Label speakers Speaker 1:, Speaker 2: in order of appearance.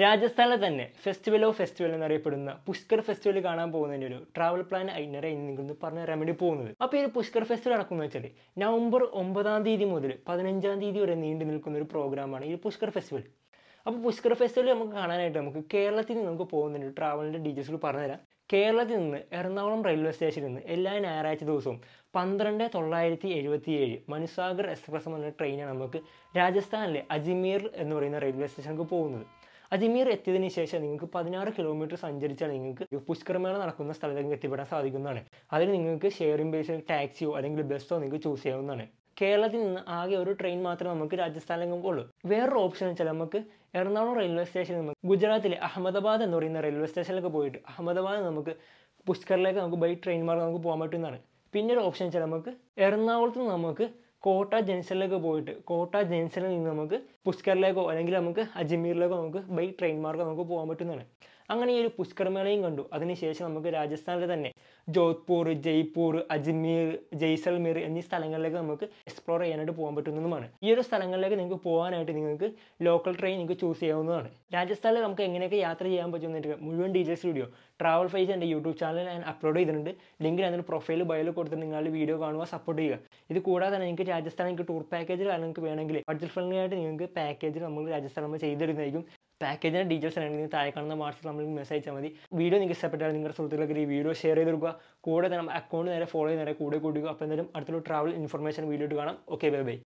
Speaker 1: രാജസ്ഥാനിലെ തന്നെ festival of festival എന്നറിയപ്പെടുന്ന പുഷ്കർ ഫെസ്റ്റിവൽ കാണാൻ പോകുന്നതിൻ്റെ ഒരു ട്രാവൽ പ്ലാൻ ഐനറെ ഇന്ന് പറഞ്ഞ റെമഡി പോകുന്നത് അപ്പോൾ ഈ പുഷ്കർ ഫെസ്റ്റിവൽ നടക്കുന്നത് വെച്ചാൽ നവംബർ ഒമ്പതാം തീയതി മുതൽ പതിനഞ്ചാം തീയതി വരെ നീണ്ടു നിൽക്കുന്ന ഒരു പ്രോഗ്രാമാണ് ഈ പുഷ്കർ ഫെസ്റ്റിവൽ അപ്പോൾ പുഷ്കർ ഫെസ്റ്റിവൽ നമുക്ക് കാണാനായിട്ട് നമുക്ക് കേരളത്തിൽ നിന്ന് നമുക്ക് പോകുന്നുണ്ട് ട്രാവലിൻ്റെ ഡീറ്റെയിൽസ് പറഞ്ഞുതരാം കേരളത്തിൽ നിന്ന് എറണാകുളം റെയിൽവേ സ്റ്റേഷനിൽ നിന്ന് എല്ലാ ഞായറാഴ്ച ദിവസവും പന്ത്രണ്ട് തൊള്ളായിരത്തി എഴുപത്തി ഏഴ് മനുസാഗർ എക്സ്പ്രസ് എന്ന ട്രെയിനാണ് നമുക്ക് രാജസ്ഥാനിലെ അജ്മീർ എന്ന് പറയുന്ന റെയിൽവേ സ്റ്റേഷനിലേക്ക് പോകുന്നത് അജ്മീർ എത്തിയതിനു ശേഷം നിങ്ങൾക്ക് പതിനാറ് കിലോമീറ്റർ സഞ്ചരിച്ചാൽ നിങ്ങൾക്ക് പുഷ്കർമേള നടക്കുന്ന സ്ഥലത്തേക്ക് എത്തിപ്പെടാൻ സാധിക്കുന്നതാണ് അതിൽ നിങ്ങൾക്ക് ഷെയറിംഗ് ബേസിൽ ടാക്സിയോ അല്ലെങ്കിൽ ബസ്സോ നിങ്ങൾക്ക് ചൂസ് ചെയ്യാവുന്നതാണ് കേരളത്തിൽ നിന്ന് ആകെ ഒരു ട്രെയിൻ മാത്രമേ നമുക്ക് രാജസ്ഥാനിലേക്ക് ഉള്ളൂ വേറൊരു ഓപ്ഷൻ വെച്ചാൽ നമുക്ക് എറണാകുളം റെയിൽവേ സ്റ്റേഷനിൽ നിന്ന് ഗുജറാത്തിലെ അഹമ്മദാബാദ് എന്ന് പറയുന്ന റെയിൽവേ സ്റ്റേഷനിലേക്ക് പോയിട്ട് അഹമ്മദാബാദ് നമുക്ക് പുഷ്കറിലേക്ക് നമുക്ക് ബൈ ട്രെയിൻ മാർഗം നമുക്ക് പോകാൻ പറ്റുന്നതാണ് പിന്നെ ഒരു ഓപ്ഷൻ വെച്ചാൽ നമുക്ക് എറണാകുളത്ത് നിന്ന് നമുക്ക് കോട്ട ജംഗ്ഷനിലേക്ക് പോയിട്ട് കോട്ട ജംഗ്ഷനിൽ നിന്ന് നമുക്ക് പുഷ്കറിലേക്കോ അല്ലെങ്കിൽ നമുക്ക് അജ്മീറിലേക്കോ നമുക്ക് ബൈ ട്രെയിൻ മാർഗം നമുക്ക് പോകാൻ പറ്റുന്നതാണ് അങ്ങനെ ഈ ഒരു പുഷ്കർ മേളയും കണ്ടു അതിനുശേഷം നമുക്ക് രാജസ്ഥാനിൽ തന്നെ ജോധ്പൂർ ജയ്പൂർ അജ്മീർ ജയ്സൽമീർ എന്നീ സ്ഥലങ്ങളിലേക്ക് നമുക്ക് എക്സ്പ്ലോർ ചെയ്യാനായിട്ട് പോകാൻ പറ്റുന്നതുമാണ് ഈ ഒരു സ്ഥലങ്ങളിലേക്ക് നിങ്ങൾക്ക് പോകാനായിട്ട് നിങ്ങൾക്ക് ലോക്കൽ ട്രെയിൻ നിങ്ങൾക്ക് ചൂസ് ചെയ്യാവുന്നതാണ് രാജസ്ഥാനിൽ നമുക്ക് എങ്ങനെയൊക്കെ യാത്ര ചെയ്യാൻ പറ്റുമെന്ന് പറ്റുമെന്നിട്ട് മുഴുവൻ ഡീറ്റെയിൽസ് വീഡിയോ ട്രാവൽ ഫൈസ് എൻ്റെ യൂട്യൂബ് ചാനൽ ഞാൻ അപ്ലോഡ് ചെയ്തിട്ടുണ്ട് ലിങ്ക് ഞാൻ പ്രൊഫൈൽ ബയോയിൽ കൊടുത്തിട്ട് നിങ്ങളുടെ വീഡിയോ കാണുക സപ്പോർട്ട് ചെയ്യുക ഇത് കൂടാതെ തന്നെ നിങ്ങൾക്ക് രാജസ്ഥാൻ നിങ്ങൾക്ക് ടൂർ പാക്കേജിൽ നിങ്ങൾക്ക് വേണമെങ്കിൽ ബഡ്ജറ്റ് ഫ്രണ്ട്ലി ആയിട്ട് നിങ്ങൾക്ക് പാക്കേജ് നമ്മൾ രാജസ്ഥാൻ നമ്മൾ ചെയ്തെടുക്കുന്നതായിരിക്കും പാക്കേജിൻ്റെ ഡീറ്റെയിൽസ് ആണെങ്കിൽ അറിയണമെങ്കിൽ താഴെ കാണുന്ന വാട്സപ്പ് നമ്മൾ മെസ്സേജ് അയച്ചാൽ മതി വീഡിയോ നിങ്ങൾക്ക് ഇഷ്ടപ്പെട്ടാൽ നിങ്ങളുടെ സുഹൃത്തുക്കൾക്ക് ഈ വീഡിയോ ഷെയർ ചെയ്ത് കൊടുക്കുക കൂടെ തന്നെ അക്കൗണ്ട് നേരെ ഫോളോ ചെയ്ത് നേരെ കൂടെ കൂടിക്കുക അപ്പോൾ എന്തായാലും അടുത്തൊരു ട്രാവൽ ഇൻഫർമേഷൻ വീഡിയോ ആയിട്ട് കാണാം ഓക്കെ ബൈ ബൈ